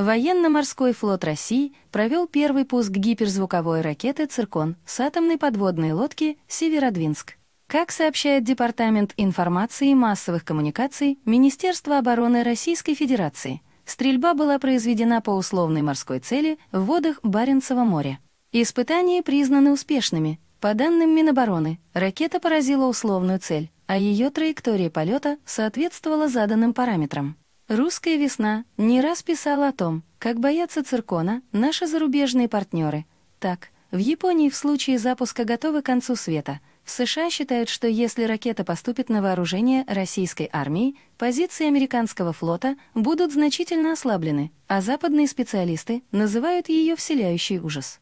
Военно-морской флот России провел первый пуск гиперзвуковой ракеты «Циркон» с атомной подводной лодки «Северодвинск». Как сообщает Департамент информации и массовых коммуникаций Министерства обороны Российской Федерации, стрельба была произведена по условной морской цели в водах Баренцева моря. Испытания признаны успешными. По данным Минобороны, ракета поразила условную цель, а ее траектория полета соответствовала заданным параметрам. Русская весна не раз писала о том, как боятся циркона наши зарубежные партнеры. Так, в Японии в случае запуска готовы к концу света. В США считают, что если ракета поступит на вооружение российской армии, позиции американского флота будут значительно ослаблены, а западные специалисты называют ее вселяющий ужас.